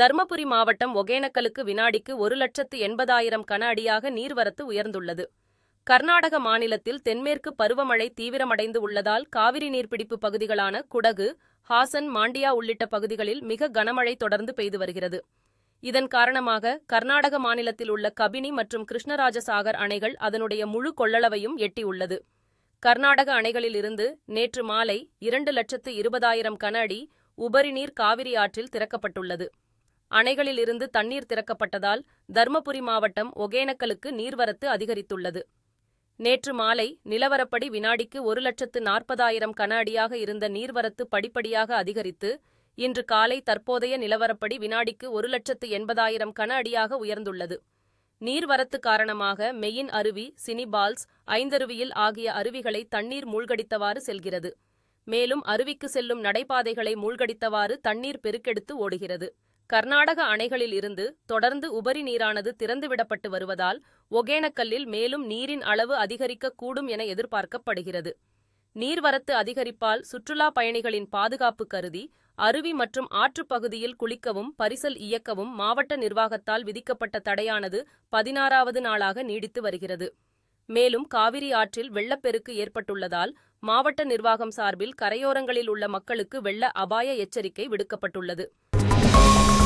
தர்மபுரி மாவட்டம் ஒகேனக்கலுக்கு வினாடிக்கு ஒரு லட்சத்து எண்பதாயிரம் கன அடியாக நீர்வரத்து உயர்ந்துள்ளது கர்நாடக மாநிலத்தில் தென்மேற்கு பருவமழை தீவிரமடைந்து உள்ளதால் காவிரி நீர்பிடிப்பு பகுதிகளான குடகு ஹாசன் மாண்டியா உள்ளிட்ட பகுதிகளில் மிக கனமழை தொடர்ந்து பெய்து வருகிறது இதன் காரணமாக கர்நாடக மாநிலத்தில் உள்ள கபினி மற்றும் கிருஷ்ணராஜசாகர் அணைகள் அதனுடைய முழு கொள்ளளவையும் எட்டியுள்ளது கர்நாடக அணைகளிலிருந்து நேற்று மாலை இரண்டு லட்சத்து இருபதாயிரம் கன அடி உபரிநீர் காவிரி ஆற்றில் திறக்கப்பட்டுள்ளது அணைகளிலிருந்து தண்ணீர் திறக்கப்பட்டதால் தருமபுரி மாவட்டம் ஒகேனக்கலுக்கு நீர்வரத்து அதிகரித்துள்ளது நேற்று மாலை நிலவரப்படி வினாடிக்கு ஒரு லட்சத்து நாற்பதாயிரம் கன அடியாக இருந்த நீர்வரத்து படிப்படியாக அதிகரித்து இன்று காலை தற்போதைய நிலவரப்படி வினாடிக்கு ஒரு லட்சத்து எண்பதாயிரம் கன அடியாக உயர்ந்துள்ளது நீர்வரத்து காரணமாக மெயின் அருவி சினிபால்ஸ் ஐந்தருவியில் ஆகிய அருவிகளை தண்ணீர் மூழ்கடித்தவாறு செல்கிறது மேலும் அருவிக்கு செல்லும் நடைபாதைகளை மூழ்கடித்தவாறு தண்ணீர் பெருக்கெடுத்து ஓடுகிறது கர்நாடக அணைகளில் இருந்து தொடர்ந்து உபரி நீரானது திறந்துவிடப்பட்டு வருவதால் ஒகேனக்கல்லில் மேலும் நீரின் அளவு அதிகரிக்க கூடும் என எதிர்பார்க்கப்படுகிறது நீர்வரத்து அதிகரிப்பால் சுற்றுலாப் பயணிகளின் பாதுகாப்பு கருதி அருவி மற்றும் ஆற்றுப்பகுதியில் குளிக்கவும் பரிசல் இயக்கவும் மாவட்ட நிர்வாகத்தால் விதிக்கப்பட்ட தடையானது பதினாறாவது நாளாக நீடித்து வருகிறது மேலும் காவிரி ஆற்றில் வெள்ளப்பெருக்கு ஏற்பட்டுள்ளதால் மாவட்ட நிர்வாகம் சார்பில் கரையோரங்களில் உள்ள மக்களுக்கு வெள்ள அபாய எச்சரிக்கை விடுக்கப்பட்டுள்ளது Bye.